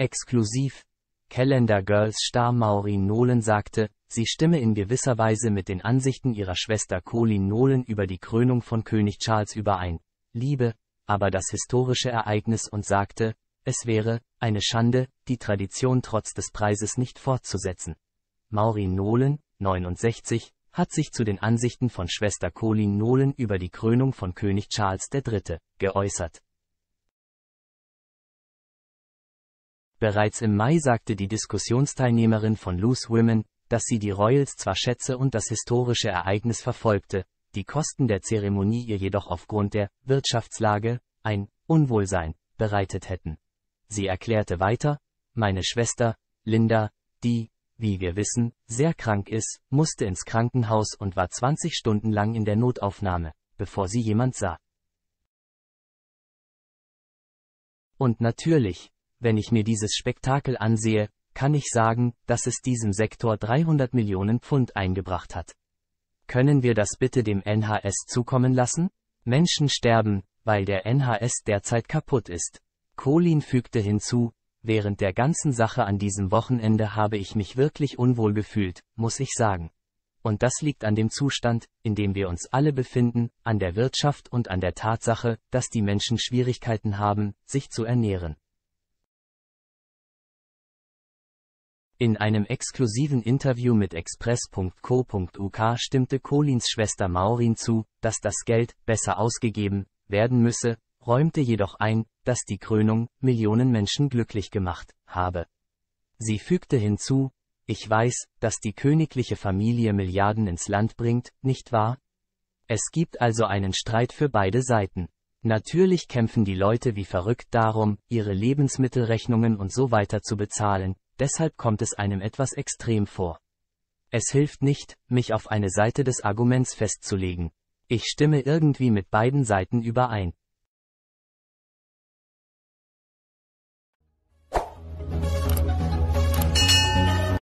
Exklusiv. Calendar Girls Star Maureen Nolan sagte, sie stimme in gewisser Weise mit den Ansichten ihrer Schwester Colin Nolan über die Krönung von König Charles überein. Liebe, aber das historische Ereignis und sagte, es wäre eine Schande, die Tradition trotz des Preises nicht fortzusetzen. Maureen Nolan, 69, hat sich zu den Ansichten von Schwester Colin Nolan über die Krönung von König Charles III. geäußert. Bereits im Mai sagte die Diskussionsteilnehmerin von Loose Women, dass sie die Royals zwar schätze und das historische Ereignis verfolgte, die Kosten der Zeremonie ihr jedoch aufgrund der Wirtschaftslage ein Unwohlsein bereitet hätten. Sie erklärte weiter, meine Schwester, Linda, die, wie wir wissen, sehr krank ist, musste ins Krankenhaus und war 20 Stunden lang in der Notaufnahme, bevor sie jemand sah. Und natürlich, wenn ich mir dieses Spektakel ansehe, kann ich sagen, dass es diesem Sektor 300 Millionen Pfund eingebracht hat. Können wir das bitte dem NHS zukommen lassen? Menschen sterben, weil der NHS derzeit kaputt ist. Colin fügte hinzu, während der ganzen Sache an diesem Wochenende habe ich mich wirklich unwohl gefühlt, muss ich sagen. Und das liegt an dem Zustand, in dem wir uns alle befinden, an der Wirtschaft und an der Tatsache, dass die Menschen Schwierigkeiten haben, sich zu ernähren. In einem exklusiven Interview mit Express.co.uk stimmte Colins Schwester Maurin zu, dass das Geld besser ausgegeben werden müsse, räumte jedoch ein, dass die Krönung Millionen Menschen glücklich gemacht habe. Sie fügte hinzu, ich weiß, dass die königliche Familie Milliarden ins Land bringt, nicht wahr? Es gibt also einen Streit für beide Seiten. Natürlich kämpfen die Leute wie verrückt darum, ihre Lebensmittelrechnungen und so weiter zu bezahlen, deshalb kommt es einem etwas extrem vor. Es hilft nicht, mich auf eine Seite des Arguments festzulegen. Ich stimme irgendwie mit beiden Seiten überein.